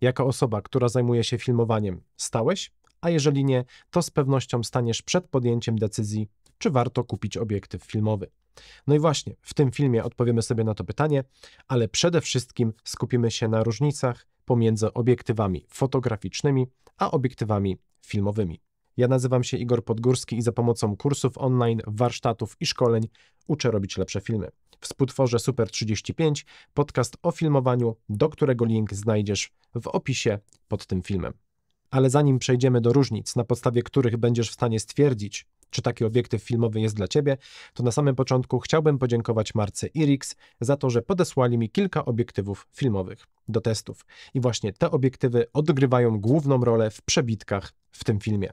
jako osoba, która zajmuje się filmowaniem, stałeś? A jeżeli nie, to z pewnością staniesz przed podjęciem decyzji, czy warto kupić obiektyw filmowy. No i właśnie, w tym filmie odpowiemy sobie na to pytanie, ale przede wszystkim skupimy się na różnicach pomiędzy obiektywami fotograficznymi a obiektywami filmowymi. Ja nazywam się Igor Podgórski i za pomocą kursów online, warsztatów i szkoleń uczę robić lepsze filmy współtworzę Super 35, podcast o filmowaniu, do którego link znajdziesz w opisie pod tym filmem. Ale zanim przejdziemy do różnic, na podstawie których będziesz w stanie stwierdzić, czy taki obiektyw filmowy jest dla Ciebie, to na samym początku chciałbym podziękować marce Irix za to, że podesłali mi kilka obiektywów filmowych do testów. I właśnie te obiektywy odgrywają główną rolę w przebitkach w tym filmie.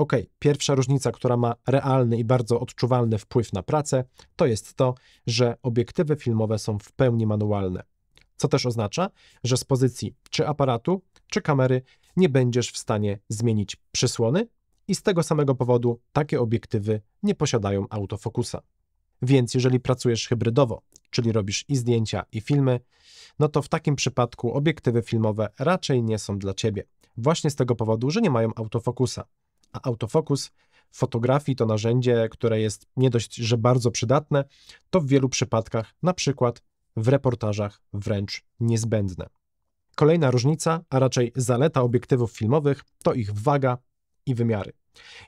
Ok, pierwsza różnica, która ma realny i bardzo odczuwalny wpływ na pracę, to jest to, że obiektywy filmowe są w pełni manualne. Co też oznacza, że z pozycji czy aparatu, czy kamery nie będziesz w stanie zmienić przysłony i z tego samego powodu takie obiektywy nie posiadają autofokusa. Więc jeżeli pracujesz hybrydowo, czyli robisz i zdjęcia, i filmy, no to w takim przypadku obiektywy filmowe raczej nie są dla ciebie. Właśnie z tego powodu, że nie mają autofokusa a autofokus w fotografii to narzędzie, które jest nie dość, że bardzo przydatne, to w wielu przypadkach, na przykład w reportażach, wręcz niezbędne. Kolejna różnica, a raczej zaleta obiektywów filmowych to ich waga i wymiary.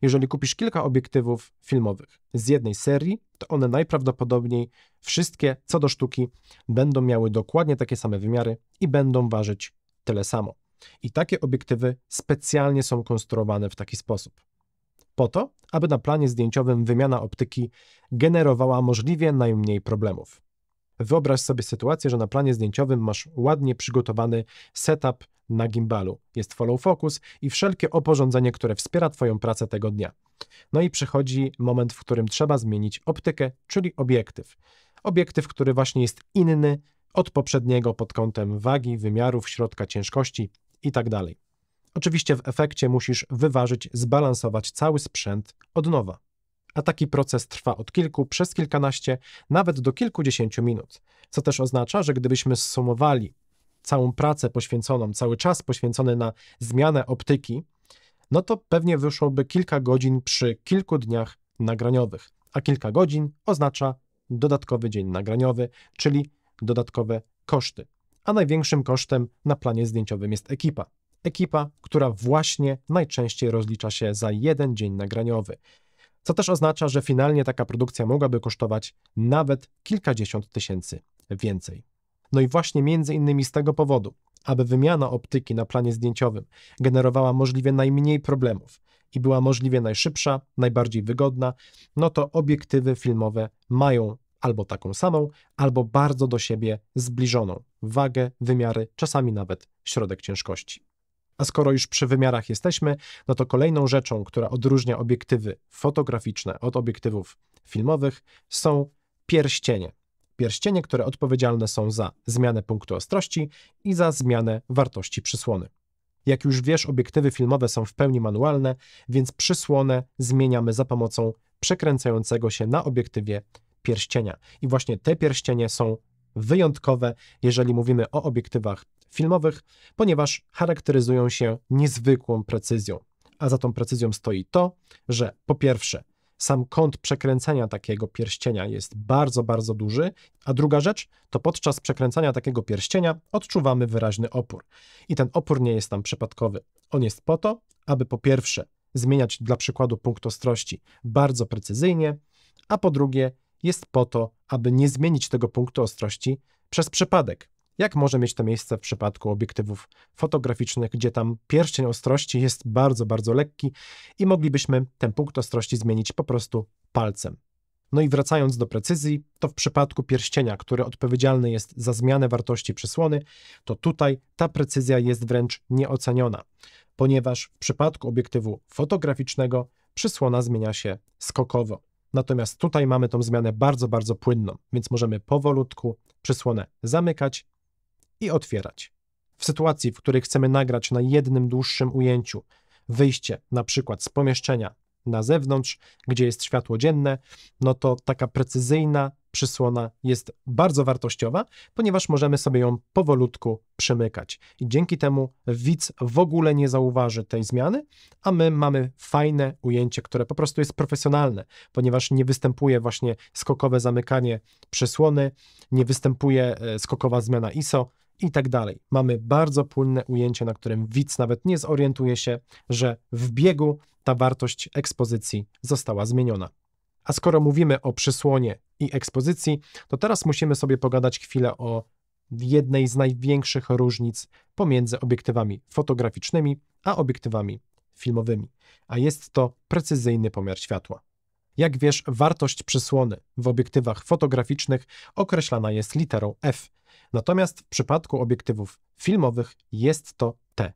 Jeżeli kupisz kilka obiektywów filmowych z jednej serii, to one najprawdopodobniej wszystkie co do sztuki będą miały dokładnie takie same wymiary i będą ważyć tyle samo. I takie obiektywy specjalnie są konstruowane w taki sposób. Po to, aby na planie zdjęciowym wymiana optyki generowała możliwie najmniej problemów. Wyobraź sobie sytuację, że na planie zdjęciowym masz ładnie przygotowany setup na gimbalu. Jest follow focus i wszelkie oporządzenie, które wspiera Twoją pracę tego dnia. No i przychodzi moment, w którym trzeba zmienić optykę, czyli obiektyw. Obiektyw, który właśnie jest inny od poprzedniego pod kątem wagi, wymiarów, środka ciężkości i tak dalej. Oczywiście w efekcie musisz wyważyć, zbalansować cały sprzęt od nowa. A taki proces trwa od kilku przez kilkanaście, nawet do kilkudziesięciu minut. Co też oznacza, że gdybyśmy zsumowali całą pracę poświęconą, cały czas poświęcony na zmianę optyki, no to pewnie wyszłoby kilka godzin przy kilku dniach nagraniowych. A kilka godzin oznacza dodatkowy dzień nagraniowy, czyli dodatkowe koszty a największym kosztem na planie zdjęciowym jest ekipa. Ekipa, która właśnie najczęściej rozlicza się za jeden dzień nagraniowy. Co też oznacza, że finalnie taka produkcja mogłaby kosztować nawet kilkadziesiąt tysięcy więcej. No i właśnie między innymi z tego powodu, aby wymiana optyki na planie zdjęciowym generowała możliwie najmniej problemów i była możliwie najszybsza, najbardziej wygodna, no to obiektywy filmowe mają albo taką samą, albo bardzo do siebie zbliżoną wagę, wymiary, czasami nawet środek ciężkości. A skoro już przy wymiarach jesteśmy, no to kolejną rzeczą, która odróżnia obiektywy fotograficzne od obiektywów filmowych, są pierścienie. Pierścienie, które odpowiedzialne są za zmianę punktu ostrości i za zmianę wartości przysłony. Jak już wiesz, obiektywy filmowe są w pełni manualne, więc przysłonę zmieniamy za pomocą przekręcającego się na obiektywie pierścienia. I właśnie te pierścienie są wyjątkowe, jeżeli mówimy o obiektywach filmowych, ponieważ charakteryzują się niezwykłą precyzją. A za tą precyzją stoi to, że po pierwsze, sam kąt przekręcania takiego pierścienia jest bardzo, bardzo duży, a druga rzecz to podczas przekręcania takiego pierścienia odczuwamy wyraźny opór. I ten opór nie jest tam przypadkowy. On jest po to, aby po pierwsze zmieniać dla przykładu punkt ostrości bardzo precyzyjnie, a po drugie jest po to, aby nie zmienić tego punktu ostrości przez przypadek. Jak może mieć to miejsce w przypadku obiektywów fotograficznych, gdzie tam pierścień ostrości jest bardzo, bardzo lekki i moglibyśmy ten punkt ostrości zmienić po prostu palcem. No i wracając do precyzji, to w przypadku pierścienia, który odpowiedzialny jest za zmianę wartości przysłony, to tutaj ta precyzja jest wręcz nieoceniona, ponieważ w przypadku obiektywu fotograficznego przysłona zmienia się skokowo. Natomiast tutaj mamy tą zmianę bardzo, bardzo płynną, więc możemy powolutku przysłonę zamykać i otwierać. W sytuacji, w której chcemy nagrać na jednym dłuższym ujęciu wyjście na przykład z pomieszczenia na zewnątrz, gdzie jest światło dzienne, no to taka precyzyjna przysłona jest bardzo wartościowa, ponieważ możemy sobie ją powolutku przemykać I dzięki temu widz w ogóle nie zauważy tej zmiany, a my mamy fajne ujęcie, które po prostu jest profesjonalne, ponieważ nie występuje właśnie skokowe zamykanie przysłony, nie występuje e, skokowa zmiana ISO, i tak dalej. Mamy bardzo płynne ujęcie, na którym widz nawet nie zorientuje się, że w biegu ta wartość ekspozycji została zmieniona. A skoro mówimy o przysłonie i ekspozycji, to teraz musimy sobie pogadać chwilę o jednej z największych różnic pomiędzy obiektywami fotograficznymi a obiektywami filmowymi, a jest to precyzyjny pomiar światła. Jak wiesz, wartość przysłony w obiektywach fotograficznych określana jest literą F, natomiast w przypadku obiektywów filmowych jest to T.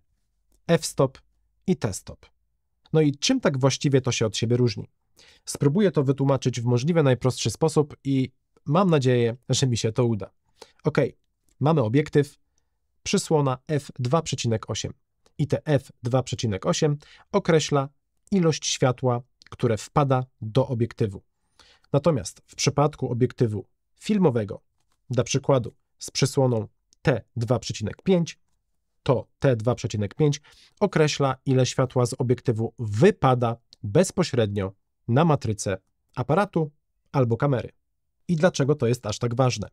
f-stop i t-stop. No i czym tak właściwie to się od siebie różni? Spróbuję to wytłumaczyć w możliwie najprostszy sposób i mam nadzieję, że mi się to uda. Ok, mamy obiektyw, przysłona f2,8 i te f2,8 określa ilość światła, które wpada do obiektywu. Natomiast w przypadku obiektywu filmowego, dla przykładu z przysłoną T2,5, to T2,5 określa, ile światła z obiektywu wypada bezpośrednio na matrycę aparatu albo kamery. I dlaczego to jest aż tak ważne?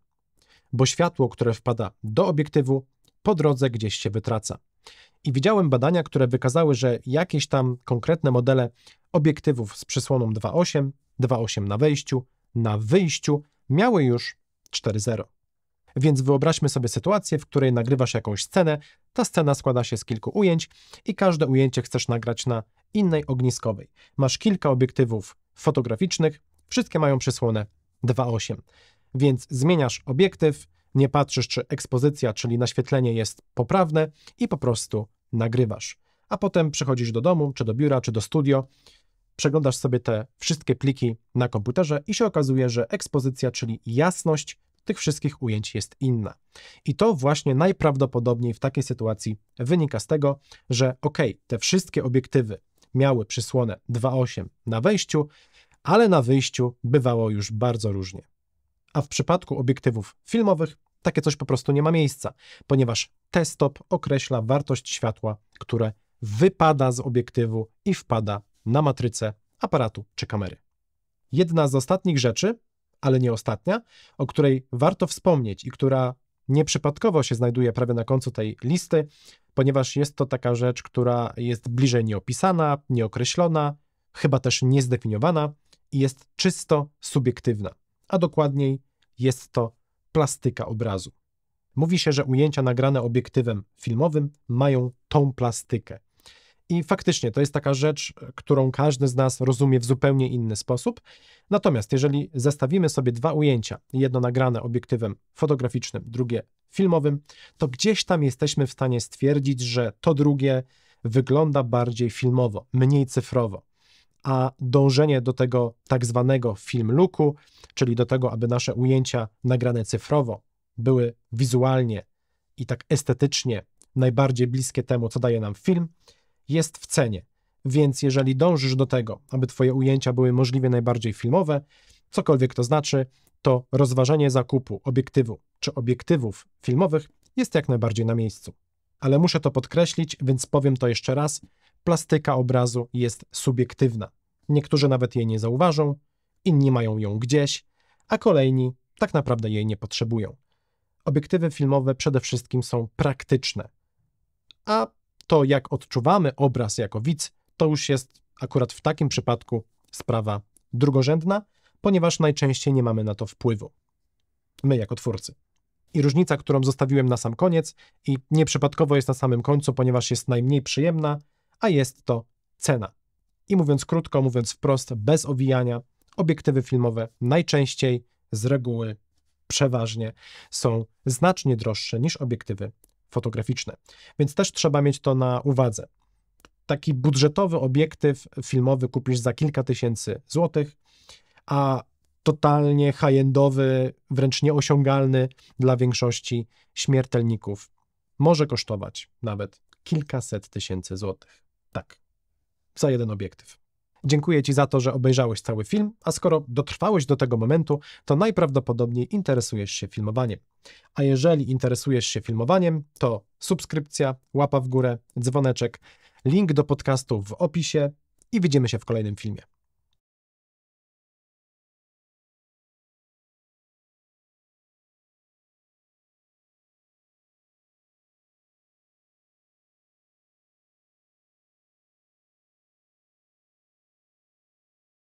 Bo światło, które wpada do obiektywu, po drodze gdzieś się wytraca. I widziałem badania, które wykazały, że jakieś tam konkretne modele obiektywów z przysłoną 2.8, 2.8 na wejściu, na wyjściu miały już 4.0. Więc wyobraźmy sobie sytuację, w której nagrywasz jakąś scenę, ta scena składa się z kilku ujęć i każde ujęcie chcesz nagrać na innej ogniskowej. Masz kilka obiektywów fotograficznych, wszystkie mają przysłonę 2.8. Więc zmieniasz obiektyw, nie patrzysz czy ekspozycja, czyli naświetlenie jest poprawne i po prostu nagrywasz. A potem przychodzisz do domu, czy do biura, czy do studio, przeglądasz sobie te wszystkie pliki na komputerze i się okazuje, że ekspozycja, czyli jasność tych wszystkich ujęć jest inna. I to właśnie najprawdopodobniej w takiej sytuacji wynika z tego, że ok, te wszystkie obiektywy miały przysłonę 2.8 na wejściu, ale na wyjściu bywało już bardzo różnie. A w przypadku obiektywów filmowych takie coś po prostu nie ma miejsca, ponieważ T-stop określa wartość światła, które wypada z obiektywu i wpada na matrycę aparatu czy kamery. Jedna z ostatnich rzeczy, ale nie ostatnia, o której warto wspomnieć i która nieprzypadkowo się znajduje prawie na końcu tej listy, ponieważ jest to taka rzecz, która jest bliżej nieopisana, nieokreślona, chyba też niezdefiniowana i jest czysto subiektywna, a dokładniej jest to plastyka obrazu. Mówi się, że ujęcia nagrane obiektywem filmowym mają tą plastykę. I faktycznie to jest taka rzecz, którą każdy z nas rozumie w zupełnie inny sposób. Natomiast jeżeli zestawimy sobie dwa ujęcia, jedno nagrane obiektywem fotograficznym, drugie filmowym, to gdzieś tam jesteśmy w stanie stwierdzić, że to drugie wygląda bardziej filmowo, mniej cyfrowo. A dążenie do tego tak zwanego film looku, czyli do tego, aby nasze ujęcia nagrane cyfrowo były wizualnie i tak estetycznie najbardziej bliskie temu, co daje nam film, jest w cenie. Więc jeżeli dążysz do tego, aby Twoje ujęcia były możliwie najbardziej filmowe, cokolwiek to znaczy, to rozważenie zakupu obiektywu czy obiektywów filmowych jest jak najbardziej na miejscu. Ale muszę to podkreślić, więc powiem to jeszcze raz: plastyka obrazu jest subiektywna. Niektórzy nawet jej nie zauważą, inni mają ją gdzieś, a kolejni tak naprawdę jej nie potrzebują. Obiektywy filmowe przede wszystkim są praktyczne, a to, jak odczuwamy obraz jako widz, to już jest akurat w takim przypadku sprawa drugorzędna, ponieważ najczęściej nie mamy na to wpływu. My jako twórcy. I różnica, którą zostawiłem na sam koniec i nieprzypadkowo jest na samym końcu, ponieważ jest najmniej przyjemna, a jest to cena. I mówiąc krótko, mówiąc wprost, bez owijania, obiektywy filmowe najczęściej, z reguły, przeważnie są znacznie droższe niż obiektywy fotograficzne. Więc też trzeba mieć to na uwadze. Taki budżetowy obiektyw filmowy kupisz za kilka tysięcy złotych, a totalnie high-endowy, wręcz nieosiągalny dla większości śmiertelników może kosztować nawet kilkaset tysięcy złotych. Tak, za jeden obiektyw. Dziękuję Ci za to, że obejrzałeś cały film, a skoro dotrwałeś do tego momentu, to najprawdopodobniej interesujesz się filmowaniem. A jeżeli interesujesz się filmowaniem, to subskrypcja, łapa w górę, dzwoneczek, link do podcastu w opisie i widzimy się w kolejnym filmie.